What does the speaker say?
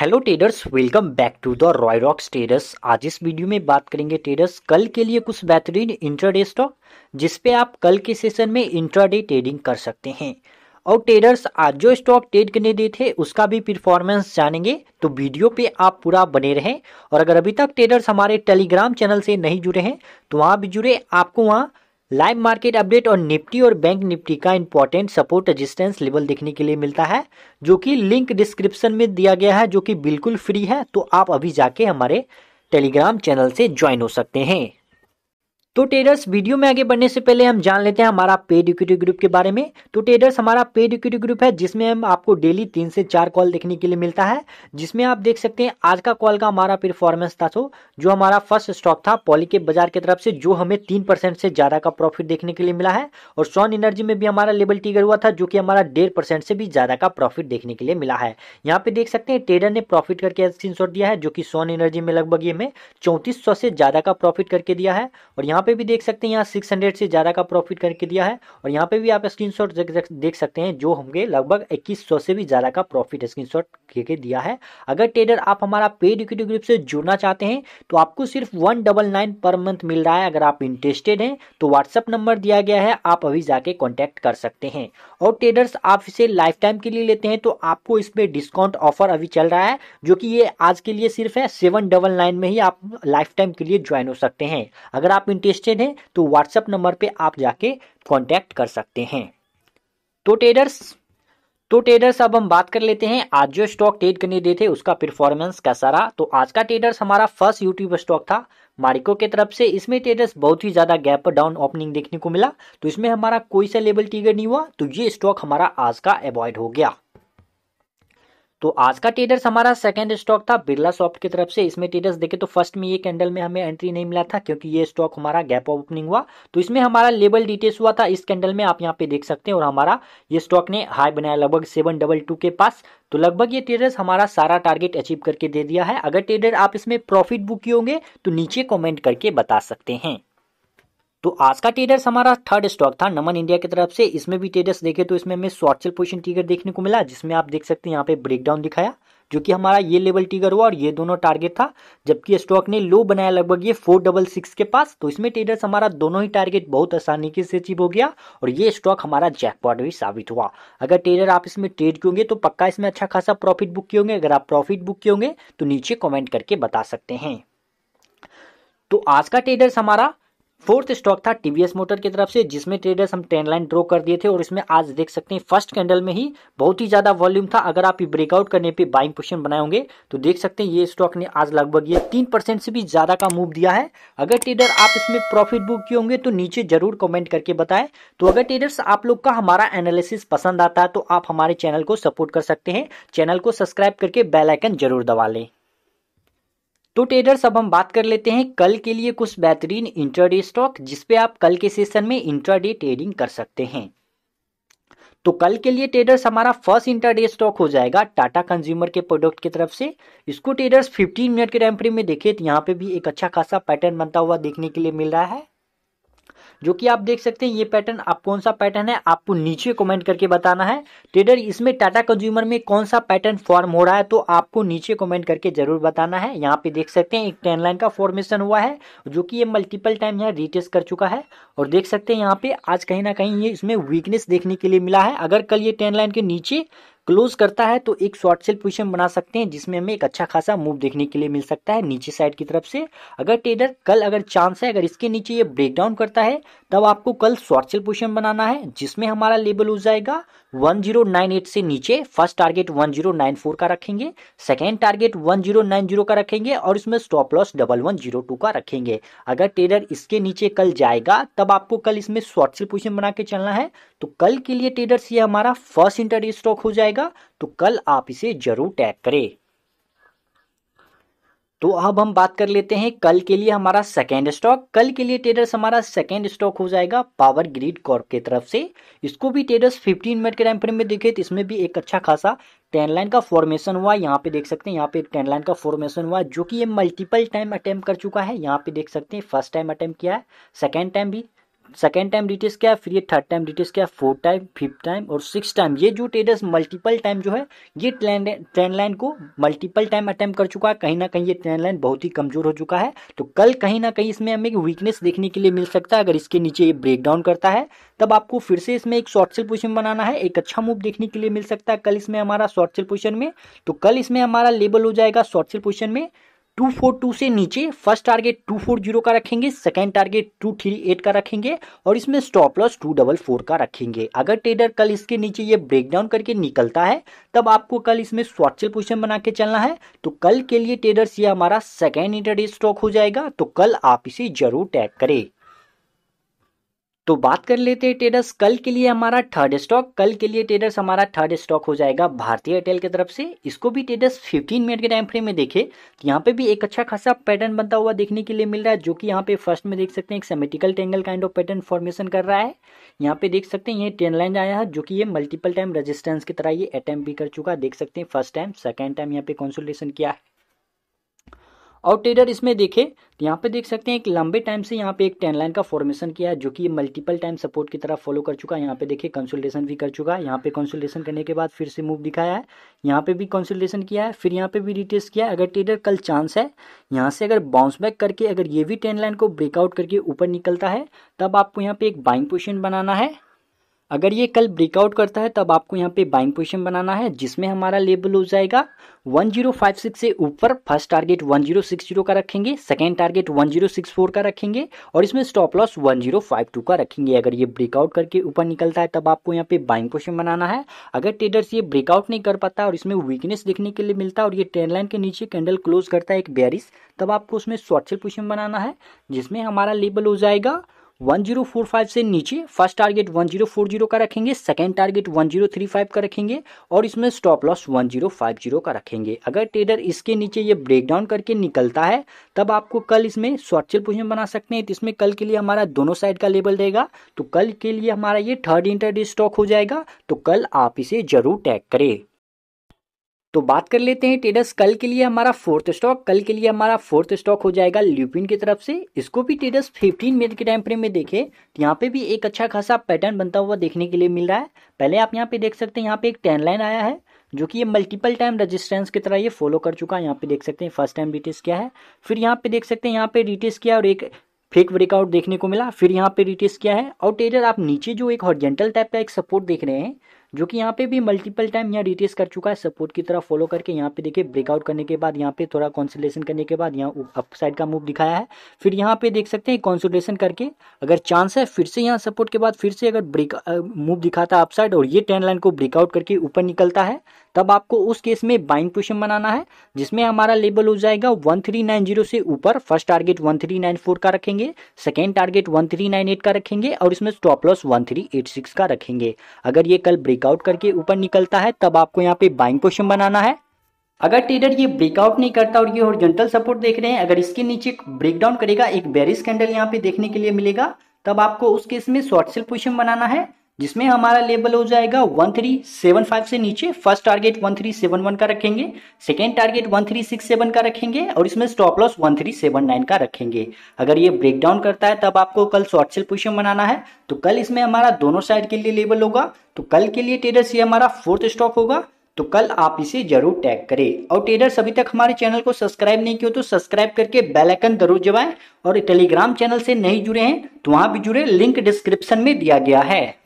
hello traders welcome back to the Roy Rocks traders आज इस video में बात करेंगे ट्रेडर्स कल के लिए कुछ बेहतरीन इंट्राडे स्टॉक जिसपे आप कल के सेशन में इंट्राडे ट्रेडिंग कर सकते हैं और ट्रेडर्स आज जो स्टॉक ट्रेड करने दिए थे उसका भी परफॉर्मेंस जानेंगे तो वीडियो पे आप पूरा बने रहें और अगर अभी तक ट्रेडर्स हमारे टेलीग्राम चैनल से नहीं जुड़े हैं तो वहाँ भी जुड़े आपको वहाँ लाइव मार्केट अपडेट और निफ्टी और बैंक निफ्टी का इंपॉर्टेंट सपोर्ट रेजिस्टेंस लेवल देखने के लिए मिलता है जो कि लिंक डिस्क्रिप्शन में दिया गया है जो कि बिल्कुल फ्री है तो आप अभी जाके हमारे टेलीग्राम चैनल से ज्वाइन हो सकते हैं तो ट्रेडर्स वीडियो में आगे बढ़ने से पहले हम जान लेते हैं हमारा पेड इक्विटी ग्रुप के बारे में तो ट्रेडर्स हमारा पेड इक्विटी ग्रुप है जिसमें हम आपको डेली तीन से चार कॉल देखने के लिए मिलता है जिसमें आप देख सकते हैं आज का कॉल का हमारा परफॉर्मेंस था तो जो हमारा फर्स्ट स्टॉक था पॉली के बाजार की तरफ से जो हमें तीन परसेंट से ज़्यादा का प्रॉफिट देखने के लिए मिला है और सोन एनर्जी में भी हमारा लेवल टिगर हुआ था जो कि हमारा डेढ़ परसेंट से भी ज़्यादा का प्रॉफिट देखने के लिए मिला है यहाँ पे देख सकते हैं ट्रेडर ने प्रॉफिट करके स्क्रीन दिया है जो कि सोन एनर्जी में लगभग ये हमें चौंतीस से ज़्यादा का प्रॉफिट करके दिया है और यहाँ यहाँ पे भी देख सकते हैं यहाँ सिक्स हंड्रेड से ज़्यादा का प्रॉफिट करके दिया है और यहाँ पे भी आप स्क्रीनशॉट देख सकते हैं जो हमके लगभग 2100 से भी ज़्यादा का प्रॉफिट स्क्रीनशॉट करके दिया है अगर ट्रेडर आप हमारा पेड इक्विटी ग्रुप से जुड़ना चाहते हैं तो आपको सिर्फ वन डबल नाइन पर मंथ मिल रहा है अगर आप इंटरेस्टेड हैं तो व्हाट्सअप नंबर दिया गया है आप अभी जाके कॉन्टेक्ट कर सकते हैं और ट्रेडर्स आप इसे लाइफ टाइम के लिए लेते हैं तो आपको इसमें डिस्काउंट ऑफर अभी चल रहा है जो कि ये आज के लिए सिर्फ है सेवन डबल नाइन में ही आप लाइफ टाइम के लिए ज्वाइन हो सकते हैं अगर आप इंटरेस्ट इंटरेस्टेड हैं तो व्हाट्सएप नंबर पे आप जाके कांटेक्ट कर सकते हैं तो ट्रेडर्स तो ट्रेडर्स अब हम बात कर लेते हैं आज जो स्टॉक ट्रेड करने दिए थे उसका परफॉर्मेंस कैसा रहा तो आज का ट्रेडर्स हमारा फर्स्ट यूट्यूब स्टॉक था मारिको के तरफ से इसमें ट्रेडर्स बहुत ही ज़्यादा गैप डाउन ओपनिंग देखने को मिला तो इसमें हमारा कोई सा लेवल टिगर नहीं हुआ तो ये स्टॉक हमारा आज का अवॉइड हो गया तो आज का ट्रेडर्स हमारा सेकंड स्टॉक था बिरला सॉफ्ट की तरफ से इसमें ट्रेडर्स देखे तो फर्स्ट में ये कैंडल में हमें एंट्री नहीं मिला था क्योंकि ये स्टॉक हमारा गैप ओपनिंग हुआ तो इसमें हमारा लेवल डिटेल्स हुआ था इस कैंडल में आप यहाँ पे देख सकते हैं और हमारा ये स्टॉक ने हाई बनाया लगभग सेवन डबल टू के पास तो लगभग ये ट्रेडर्स हमारा सारा टारगेट अचीव करके दे दिया है अगर ट्रेडर आप इसमें प्रॉफिट बुक किए होंगे तो नीचे कॉमेंट करके बता सकते हैं तो आज का ट्रेडर्स हमारा थर्ड स्टॉक था नमन इंडिया की तरफ से इसमें भी ट्रेडर्स देखे तो इसमें हमें शॉर्ट सेल पोजिशन टिगर देखने को मिला जिसमें आप देख सकते हैं यहाँ पे ब्रेकडाउन दिखाया जो कि हमारा ये लेवल टिगर हुआ और ये दोनों टारगेट था जबकि स्टॉक ने लो बनाया लगभग ये फोर डबल सिक्स के पास तो इसमें ट्रेडर्स हमारा दोनों ही टारगेट बहुत आसानी से अचीव हो गया और ये स्टॉक हमारा जैकपॉट भी साबित हुआ अगर ट्रेडर आप इसमें ट्रेड किए होंगे तो पक्का इसमें अच्छा खासा प्रॉफिट बुक किए होंगे अगर आप प्रॉफिट बुक किए होंगे तो नीचे कॉमेंट करके बता सकते हैं तो आज का ट्रेडर्स हमारा फोर्थ स्टॉक था टीवीएस मोटर की तरफ से जिसमें ट्रेडर्स हम टेन लाइन ड्रॉ कर दिए थे और इसमें आज देख सकते हैं फर्स्ट कैंडल में ही बहुत ही ज़्यादा वॉल्यूम था अगर आप ये ब्रेकआउट करने पे बाइंग पोजिशन बनाए होंगे तो देख सकते हैं ये स्टॉक ने आज लगभग ये तीन परसेंट से भी ज़्यादा का मूव दिया है अगर ट्रेडर आप इसमें प्रॉफिट बुक किए होंगे तो नीचे जरूर कॉमेंट करके बताएं तो अगर ट्रेडर्स आप लोग का हमारा एनालिसिस पसंद आता है तो आप हमारे चैनल को सपोर्ट कर सकते हैं चैनल को सब्सक्राइब करके बेलाइकन जरूर दबा लें तो ट्रेडर्स अब हम बात कर लेते हैं कल के लिए कुछ बेहतरीन इंट्राडे स्टॉक जिसपे आप कल के सेशन में इंट्राडे ट्रेडिंग कर सकते हैं तो कल के लिए ट्रेडर्स हमारा फर्स्ट इंटरडे स्टॉक हो जाएगा टाटा कंज्यूमर के प्रोडक्ट की तरफ से इसको ट्रेडर्स 15 मिनट के टाइम फ्रेम में देखे तो यहाँ पे भी एक अच्छा खासा पैटर्न बनता हुआ देखने के लिए मिल रहा है जो कि आप देख सकते हैं ये पैटर्न आप कौन सा पैटर्न है आपको नीचे कमेंट करके बताना है ट्रेडर इसमें टाटा कंज्यूमर में कौन सा पैटर्न फॉर्म हो रहा है तो आपको नीचे कमेंट करके जरूर बताना है यहाँ पे देख सकते हैं एक टेन लाइन का फॉर्मेशन हुआ है जो कि ये मल्टीपल टाइम यहाँ रिटेस्ट कर चुका है और देख सकते हैं यहाँ पे आज कहीं ना कहीं ये इसमें वीकनेस देखने के लिए मिला है अगर कल ये टेन लाइन के नीचे क्लोज करता है तो एक शॉर्ट सेल पोजिशन बना सकते हैं जिसमें हमें एक अच्छा खासा मूव देखने के लिए मिल सकता है नीचे साइड की तरफ से अगर ट्रेडर कल अगर चांस है अगर इसके नीचे ये ब्रेक डाउन करता है तब आपको कल शॉर्ट सेल पोजिशन बनाना है जिसमें हमारा लेबल हो जाएगा 1098 से नीचे फर्स्ट टारगेट 1094 का रखेंगे सेकेंड टारगेट 1090 का रखेंगे और इसमें stop loss double one zero two का रखेंगे अगर ट्रेडर इसके नीचे कल जाएगा तब आपको कल इसमें शॉर्ट सेल पोजिशन बना के चलना है तो कल के लिए ट्रेडर्स ये हमारा फर्स्ट इंटर स्टॉक हो जाएगा तो कल आप इसे जरूर टैग करें तो अब हम बात कर लेते हैं कल के लिए हमारा सेकेंड स्टॉक कल के लिए ट्रेडर्स हमारा सेकेंड स्टॉक हो जाएगा पावर ग्रिड कॉर्प की तरफ से इसको भी ट्रेडर्स 15 मिनट के टाइम फ्रेम में देखे तो इसमें भी एक अच्छा खासा टेन लाइन का फॉर्मेशन हुआ यहाँ पे देख सकते हैं यहाँ पे एक टेन लाइन का फॉर्मेशन हुआ जो कि ये मल्टीपल टाइम अटैम्प कर चुका है यहाँ पे देख सकते हैं फर्स्ट टाइम अटैम्प किया है सेकेंड टाइम भी सेकेंड टाइम रिटेस्ट किया फिर ये थर्ड टाइम रिटेस्ट क्या फोर्थ टाइम फिफ्थ टाइम और सिक्स टाइम ये जो ट्रेडर्स मल्टीपल टाइम जो है ये ट्रेंड लाइन को मल्टीपल टाइम अटैम्प कर चुका है कहीं ना कहीं ये ट्रेंड लाइन बहुत ही कमजोर हो चुका है तो कल कहीं ना कहीं इसमें हमें वीकनेस देखने के लिए मिल सकता है अगर इसके नीचे ये ब्रेक डाउन करता है तब आपको फिर से इसमें एक शॉर्ट सेल पोजिशन बनाना है एक अच्छा मूव देखने के लिए मिल सकता है कल इसमें हमारा शॉर्ट सेल पोजिशन में तो कल इसमें हमारा लेबल हो जाएगा शॉर्ट सेल पोजिशन में टू फोर टू से नीचे first target two four zero का रखेंगे second target two three eight का रखेंगे और इसमें stop loss two double four का रखेंगे अगर ट्रेडर कल इसके नीचे ये ब्रेकडाउन करके निकलता है तब आपको कल इसमें शॉर्ट सेल पोजिशन बना के चलना है तो कल के लिए ट्रेडर्स ये हमारा सेकेंड इंटरडे स्टॉक हो जाएगा तो कल आप इसे जरूर टैग करें तो बात कर लेते हैं ट्रेडर्स कल के लिए हमारा थर्ड स्टॉक कल के लिए ट्रेडर्स हमारा थर्ड स्टॉक हो जाएगा भारतीय एयरटेल की तरफ से इसको भी ट्रेडर्स 15 मिनट के टाइम फ्रेम में देखे तो यहाँ पे भी एक अच्छा खासा पैटर्न बनता हुआ देखने के लिए मिल रहा है जो कि यहाँ पे फर्स्ट में देख सकते हैं एक symmetrical triangle kind of pattern formation कर रहा है यहाँ पे देख सकते हैं ये टेन लाइन आया है जो कि ये मल्टीपल टाइम रजिस्टेंस की तरह ये अटैम्प भी कर चुका देख सकते हैं फर्स्ट टाइम सेकेंड टाइम यहाँ पे कंसोलिडेशन किया है और ट्रेडर इसमें देखे तो यहाँ पे देख सकते हैं एक लंबे टाइम से यहाँ पे एक टेन लाइन का फॉर्मेशन किया है जो कि मल्टीपल टाइम सपोर्ट की तरफ फॉलो कर चुका है यहाँ पे देखिए कंसल्टेशन भी कर चुका है यहाँ पे कंसल्टेशन करने के बाद फिर से मूव दिखाया है यहाँ पे भी कंसल्टेशन किया है फिर यहाँ पे भी रिटेस्ट किया है अगर ट्रेडर कल चांस है यहाँ से अगर बाउंस बैक करके अगर ये भी टेन लाइन को ब्रेकआउट करके ऊपर निकलता है तब आपको यहाँ पे एक बाइंग पोजिशन बनाना है अगर ये कल ब्रेकआउट करता है तब आपको यहाँ पे बाइंग पोजिशन बनाना है जिसमें हमारा लेबल हो जाएगा 1056 से ऊपर फर्स्ट टारगेट 1060 का रखेंगे सेकेंड टारगेट 1064 का रखेंगे और इसमें स्टॉप लॉस 1052 का रखेंगे अगर ये ब्रेकआउट करके ऊपर निकलता है तब आपको यहाँ पे बाइंग पोजिशन बनाना है अगर ट्रेडर्स ये ब्रेकआउट नहीं कर पाता और इसमें वीकनेस देखने के लिए मिलता है और ये ट्रेन लाइन के नीचे कैंडल क्लोज करता है एक बेरिस तब आपको उसमें शॉर्ट पोजिशन बनाना है जिसमें हमारा लेबल हो जाएगा 1045 से नीचे फर्स्ट टारगेट 1040 का रखेंगे सेकेंड टारगेट 1035 का रखेंगे और इसमें स्टॉप लॉस 1050 का रखेंगे अगर ट्रेडर इसके नीचे ये ब्रेक डाउन करके निकलता है तब आपको कल इसमें स्वच्छल पोजिशन बना सकते हैं तो इसमें कल के लिए हमारा दोनों साइड का लेबल रहेगा तो कल के लिए हमारा ये थर्ड इंटरडे स्टॉक हो जाएगा तो कल आप इसे जरूर टैग करें तो बात कर लेते हैं ट्रेडर्स कल के लिए हमारा फोर्थ स्टॉक कल के लिए हमारा फोर्थ स्टॉक हो जाएगा ल्यूपिन की तरफ से इसको भी ट्रेडर्स 15 मिनट के टाइम फ्रेम में देखे तो यहाँ पे भी एक अच्छा खासा पैटर्न बनता हुआ देखने के लिए मिल रहा है पहले आप यहाँ पे देख सकते हैं यहाँ पे एक टेन लाइन आया है जो कि ये मल्टीपल टाइम रेजिस्टेंस की तरह ये फॉलो कर चुका है यहाँ पे देख सकते हैं फर्स्ट टाइम रिटेस्ट किया है फिर यहाँ पे देख सकते हैं यहाँ पे रिटेस्ट किया और एक फेक ब्रेकआउट देखने को मिला फिर यहाँ पे रिटेस्ट किया है और टेजर आप नीचे जो एक हॉर्जेंटल टाइप का एक सपोर्ट देख रहे हैं जो कि यहाँ पे भी मल्टीपल टाइम यहाँ रिटेस कर चुका है सपोर्ट की तरफ फॉलो करके यहाँ पे देखिए ब्रेकआउट करने के बाद यहाँ पे थोड़ा कॉन्सुलेशन करने के बाद यहाँ अपसाइड का मूव दिखाया है फिर यहाँ पे देख सकते हैं कॉन्सुलेशन करके अगर चांस है फिर से यहाँ सपोर्ट के बाद फिर से अगर ब्रेक मूव दिखाता है अपसाइड और ये टेन लाइन को ब्रेकआउट करके ऊपर निकलता है तब आपको उस केस में बाइंग पोजिशन बनाना है जिसमें हमारा लेबल हो जाएगा 1390 से ऊपर फर्स्ट टारगेट 1394 का रखेंगे सेकेंड टारगेट 1398 का रखेंगे और इसमें स्टॉप लॉस 1386 का रखेंगे अगर ये कल ब्रेक ब्रेकआउट करके ऊपर निकलता है तब आपको यहाँ पे बाइंग पोजिशन बनाना है अगर ट्रेडर ये ब्रेकआउट नहीं करता और ये हॉरिजॉन्टल सपोर्ट देख रहे हैं अगर इसके नीचे ब्रेकडाउन करेगा एक बेरिस कैंडल यहाँ पे देखने के लिए मिलेगा तब आपको उस केस में शॉर्ट सेल पोजिशन बनाना है जिसमें हमारा लेवल हो जाएगा 1375 से नीचे फर्स्ट टारगेट 1371 का रखेंगे सेकेंड टारगेट 1367 का रखेंगे और इसमें स्टॉप लॉस 1379 का रखेंगे अगर ये ब्रेक डाउन करता है तब आपको कल शॉर्ट सेल पोजिशन बनाना है तो कल इसमें हमारा दोनों साइड के लिए लेवल होगा तो कल के लिए ट्रेडर्स ये हमारा फोर्थ स्टॉप होगा तो कल आप इसे जरूर टैग करें और ट्रेडर्स अभी तक हमारे चैनल को सब्सक्राइब नहीं किया तो सब्सक्राइब करके बेल आइकन जरूर दबाएं और टेलीग्राम चैनल से नहीं जुड़े हैं तो वहां भी जुड़े लिंक डिस्क्रिप्शन में दिया गया है